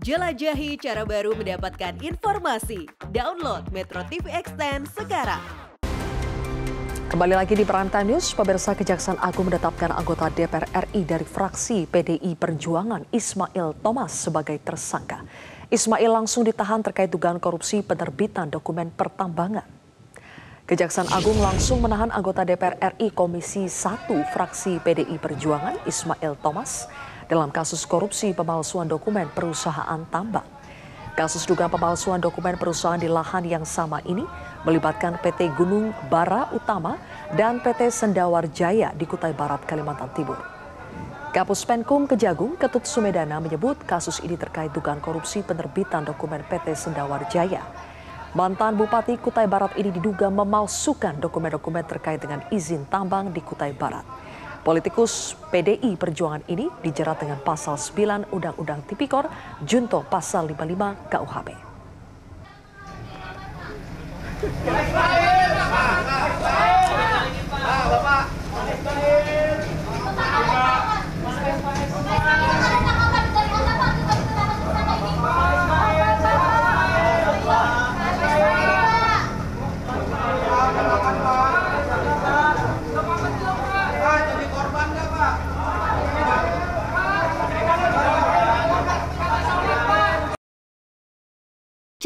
Jelajahi cara baru mendapatkan informasi. Download Metro TV Extend sekarang. Kembali lagi di Prime Time News, pemirsa Kejaksaan Agung menetapkan anggota DPR RI dari fraksi PDI Perjuangan Ismail Thomas sebagai tersangka. Ismail langsung ditahan terkait dugaan korupsi penerbitan dokumen pertambangan. Kejaksaan Agung langsung menahan anggota DPR RI Komisi 1 fraksi PDI Perjuangan Ismail Thomas dalam kasus korupsi pemalsuan dokumen perusahaan tambang. Kasus dugaan pemalsuan dokumen perusahaan di lahan yang sama ini melibatkan PT Gunung Bara Utama dan PT Sendawar Jaya di Kutai Barat, Kalimantan Timur. Kapus Penkum Kejagung Ketut Sumedana menyebut kasus ini terkait dugaan korupsi penerbitan dokumen PT Sendawar Jaya. Mantan Bupati Kutai Barat ini diduga memalsukan dokumen-dokumen terkait dengan izin tambang di Kutai Barat. Politikus PDI Perjuangan ini dijerat dengan pasal 9 Undang-Undang Tipikor junto pasal 55 KUHP.